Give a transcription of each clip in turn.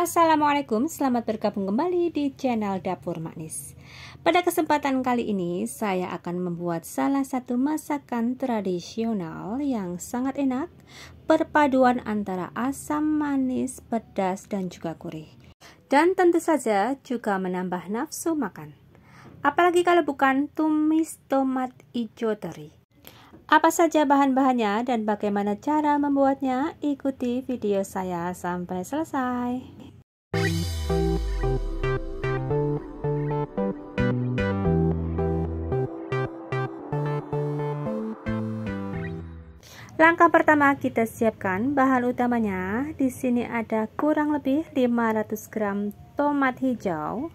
Assalamualaikum, selamat bergabung kembali di channel Dapur Manis. Pada kesempatan kali ini, saya akan membuat salah satu masakan tradisional yang sangat enak, perpaduan antara asam manis, pedas, dan juga gurih. Dan tentu saja juga menambah nafsu makan. Apalagi kalau bukan tumis tomat hijau teri. Apa saja bahan-bahannya dan bagaimana cara membuatnya? Ikuti video saya sampai selesai. Langkah pertama kita siapkan bahan utamanya. Di sini ada kurang lebih 500 gram tomat hijau.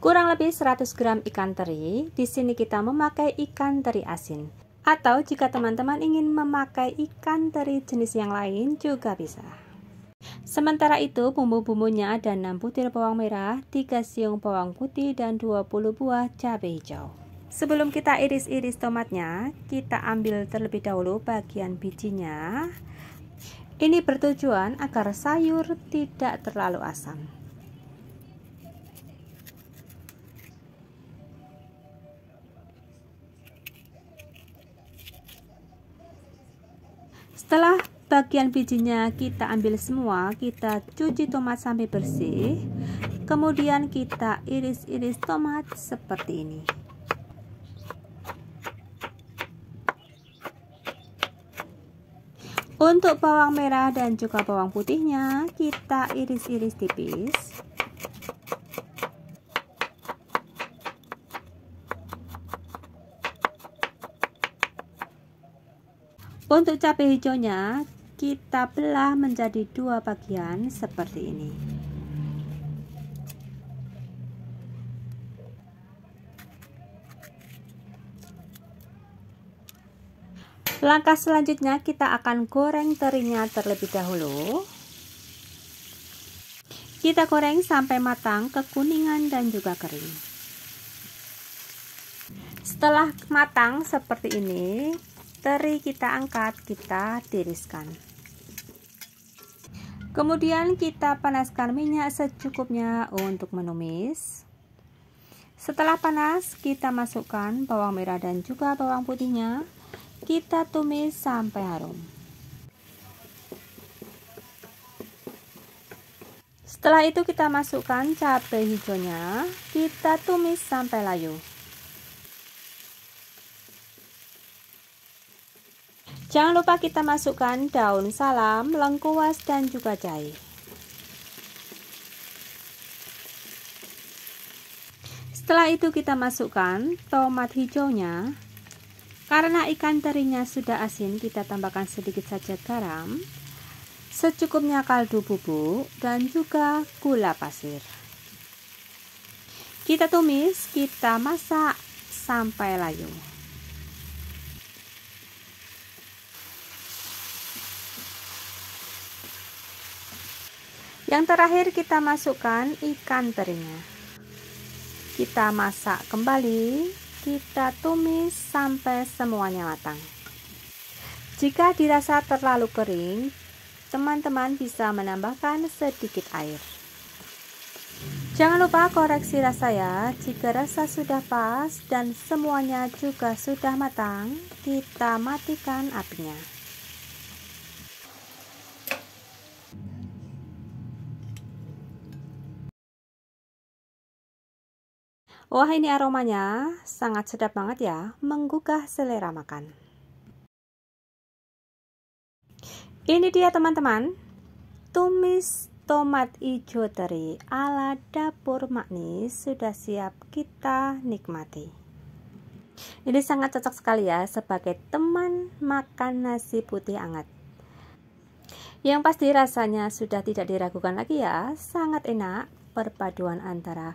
Kurang lebih 100 gram ikan teri. Di sini kita memakai ikan teri asin. Atau jika teman-teman ingin memakai ikan teri jenis yang lain juga bisa. Sementara itu bumbu-bumbunya ada 6 butir bawang merah, 3 siung bawang putih dan 20 buah cabai hijau. Sebelum kita iris-iris tomatnya, kita ambil terlebih dahulu bagian bijinya. Ini bertujuan agar sayur tidak terlalu asam. Setelah bagian bijinya kita ambil semua, kita cuci tomat sampai bersih. Kemudian kita iris-iris tomat seperti ini. Untuk bawang merah dan juga bawang putihnya kita iris-iris tipis. Untuk cabai hijaunya kita belah menjadi dua bagian seperti ini. Langkah selanjutnya kita akan goreng terinya terlebih dahulu. Kita goreng sampai matang, kekuningan dan juga kering. Setelah matang seperti ini, teri kita angkat, kita tiriskan. Kemudian kita panaskan minyak secukupnya untuk menumis. Setelah panas, kita masukkan bawang merah dan juga bawang putihnya. Kita tumis sampai harum. Setelah itu kita masukkan cabai hijaunya, kita tumis sampai layu. Jangan lupa kita masukkan daun salam, lengkuas, dan juga jahe. Setelah itu kita masukkan tomat hijaunya, karena ikan terinya sudah asin, kita tambahkan sedikit saja garam, secukupnya kaldu bubuk, dan juga gula pasir. Kita tumis, kita masak sampai layu. Yang terakhir kita masukkan ikan terinya. Kita masak kembali kita tumis sampai semuanya matang. Jika dirasa terlalu kering, teman-teman bisa menambahkan sedikit air. Jangan lupa koreksi rasa ya. Jika rasa sudah pas dan semuanya juga sudah matang, kita matikan apinya. Wah ini aromanya sangat sedap banget ya, menggugah selera makan. Ini dia teman-teman, tumis tomat hijau teri ala dapur makni sudah siap kita nikmati. Ini sangat cocok sekali ya sebagai teman makan nasi putih hangat. Yang pasti rasanya sudah tidak diragukan lagi ya, sangat enak perpaduan antara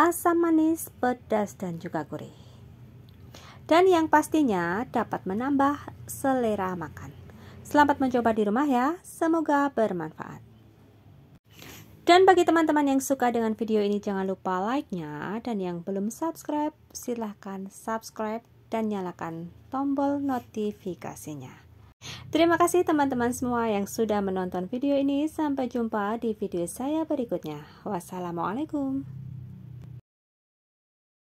asam manis, pedas, dan juga gurih. Dan yang pastinya dapat menambah selera makan. Selamat mencoba di rumah ya, semoga bermanfaat. Dan bagi teman-teman yang suka dengan video ini jangan lupa like-nya dan yang belum subscribe silahkan subscribe dan nyalakan tombol notifikasinya. Terima kasih teman-teman semua yang sudah menonton video ini. Sampai jumpa di video saya berikutnya. Wassalamualaikum.